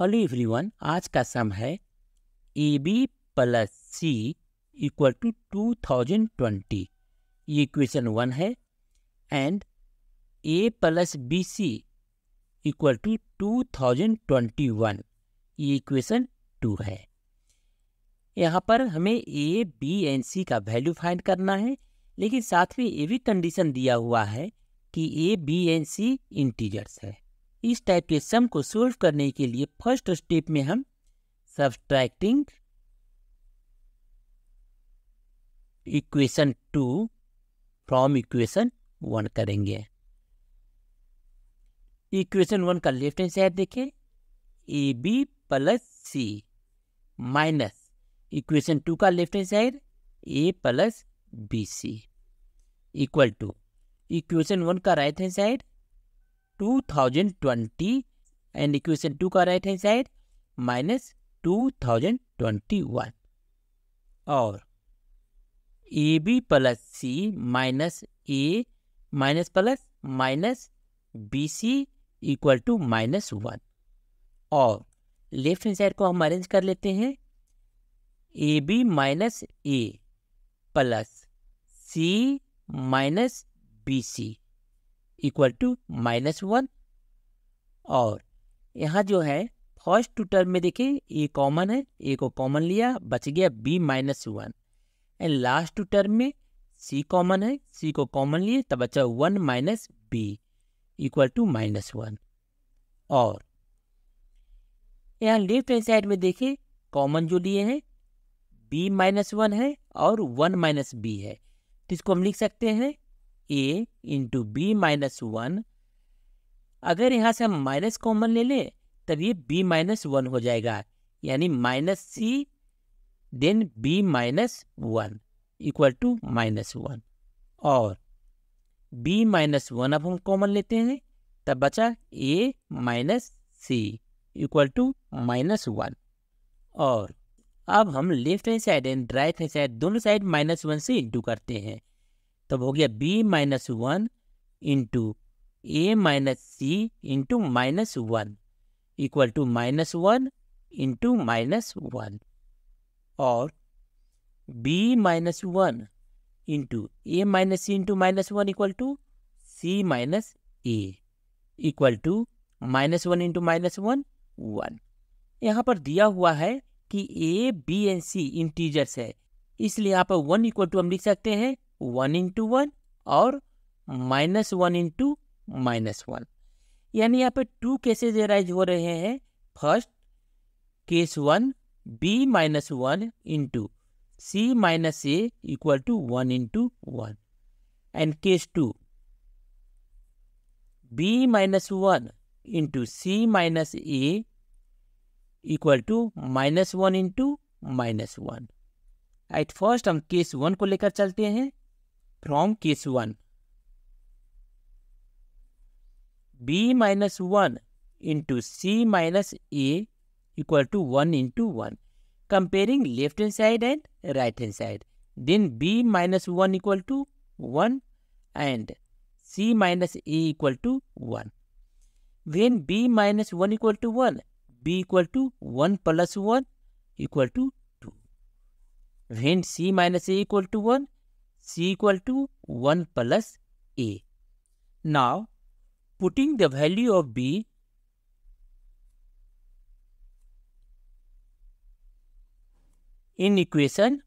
Hello everyone आज का sum है A B plus C equal to two thousand twenty ये इक्वेशन वन है and A plus B C equal to two thousand twenty one ये equation two है यहाँ पर हमें ए बी एंड सी का वैल्यू फाइंड करना है लेकिन साथ में ये भी कंडीशन दिया हुआ है कि A B and C integers है इस टाइप के सम को सोल्व करने के लिए फर्स्ट स्टेप में हम subtracting equation two from equation one करेंगे इक्वेशन वन का लेफ्ट हैंड साइड देखें A B plus C minus equation two का left hand side A plus B C equal to equation one का right hand side two thousand twenty and equation two का right hand side minus two thousand twenty one और A B plus C minus A minus plus minus B C equal to minus one और left hand side को हम arrange कर लेते हैं A B minus A plus C minus B C equal to minus one और यहाँ जो है फर्स्ट टू टर्म में देखिए ए कॉमन है ए को कॉमन लिया बच गया B minus one and last two term में सी कॉमन है सी को कॉमन लिए तब बचा one minus B equal to minus one और यहाँ लेफ्ट हैंड साइड में देखिए कॉमन जो लिए हैं बी माइनस वन है और वन माइनस बी है तो इसको हम लिख सकते हैं A into B minus one अगर यहाँ से हम माइनस कॉमन ले लें तब ये बी माइनस वन हो जाएगा यानी minus C then B minus one equal to minus one और बी माइनस वन अब हम कॉमन लेते हैं तब बचा A minus C equal to minus one और अब हम left hand side and right hand side दोनों साइड माइनस वन से इंटू करते हैं तब हो गया B minus one into A minus C into minus one equal to minus one into minus one और B minus one into A minus C into minus one equal to C minus A equal to minus one into minus one one यहाँ पर दिया हुआ है कि A B and C integers है इसलिए यहाँ पर वन इक्वल टू हम लिख सकते हैं वन इंटू वन और minus one into minus one यानी यहाँ पे टू केसेज एराइज हो रहे हैं first case one B minus one into C minus A equal to one into one and case two B minus one into C minus A equal to minus one into minus one at first हम case one को लेकर चलते हैं from case 1. b minus 1 into c minus a equal to 1 into 1. Comparing left hand side and right hand side. Then b minus 1 equal to 1 and c minus a equal to 1. When b minus 1 equal to 1, b equal to 1 plus 1 equal to 2. When c minus a equal to 1, c equal to 1 plus a. Now, putting the value of b in equation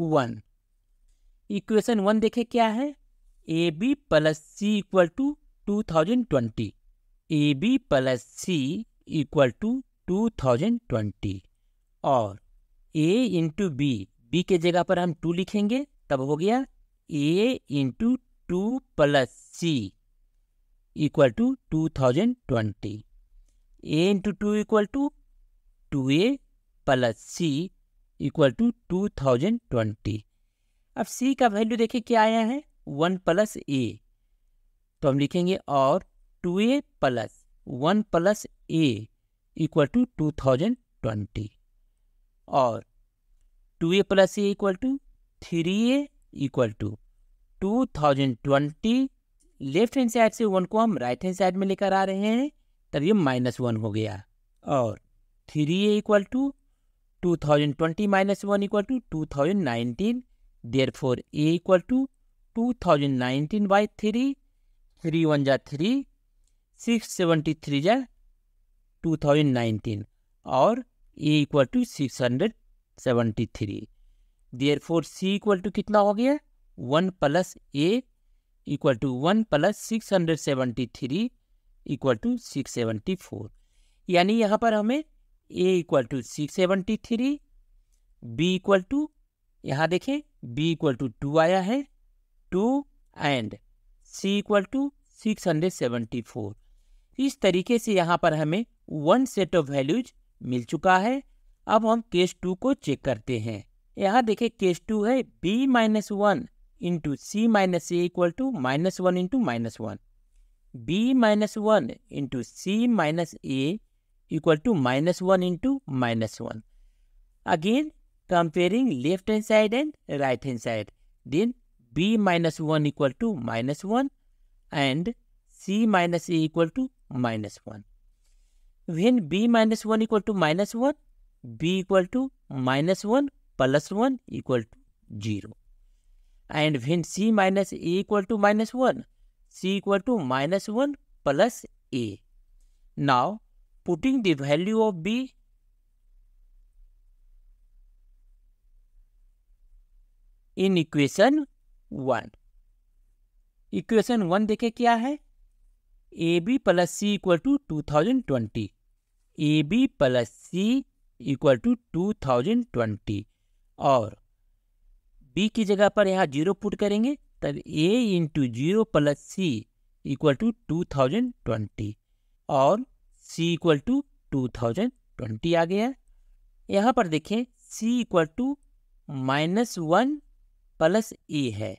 one equation one देखे क्या है A B plus C equal to two thousand twenty A B plus C equal to two thousand twenty और A into B B के जगह पर हम to लिखेंगे तब हो गया A into two plus C equal to two thousand twenty A into two equal to two A plus C equal to two thousand twenty अब सी का वैल्यू देखिए क्या आया है वन प्लस ए तो हम लिखेंगे और two A plus one plus A equal to two thousand twenty और two A plus A equal to three equal to two thousand twenty left hand side से वन को हम राइट हैंड साइड में लेकर आ रहे हैं तब ये माइनस वन हो गया और three A equal to two thousand twenty minus one equal to two thousand nineteen therefore A equal to two thousand nineteen by three three one जा थ्री सिक्स सेवेंटी थ्री जा two thousand nineteen और A equal to six hundred seventy three therefore C equal to कितना हो गया one plus A equal to one plus six hundred seventy three equal to six seventy four यानी यहाँ पर हमें A equal to six seventy three B equal to यहाँ देखें B equal to two आया है two and C equal to six hundred seventy four इस तरीके से यहाँ पर हमें वन सेट ऑफ वैल्यूज मिल चुका है अब हम केस टू को चेक करते हैं यहाँ देखे केस टू है B minus one into C minus A equal to minus one into minus one B minus one into C minus A equal to minus one into minus one again comparing left hand side and right hand side then B minus one equal to minus one and C minus A equal to minus one when B minus one equal to minus one B equal to minus one plus one equal to zero and when C minus A equal to minus one C equal to minus one plus A now putting the value of B in equation one equation one देखे क्या है A B plus C equal to two thousand twenty A B plus C equal to two thousand twenty और B की जगह पर यहाँ zero put करेंगे तब A into zero plus C equal to two thousand twenty और C equal to two thousand twenty आ गया यहाँ पर देखें C equal to minus one plus a है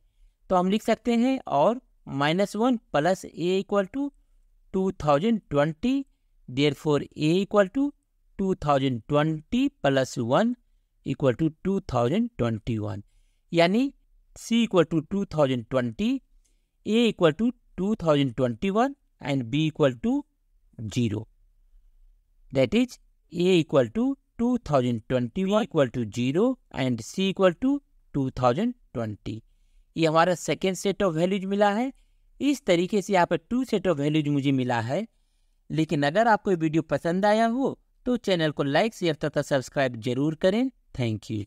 तो हम लिख सकते हैं और minus one plus A equal to two thousand twenty therefore A equal to two thousand twenty plus one equal to two thousand twenty one यानी C equal to two thousand twenty a equal to two thousand twenty one and B equal to zero two thousand twenty one equal to zero and C equal to two thousand twenty ये हमारा second set of values मिला है इस तरीके से यहाँ पर to set of values मुझे मिला है लेकिन अगर आपको वीडियो पसंद आया हो तो चैनल को लाइक शेयर तथा सब्सक्राइब जरूर करें Thank you.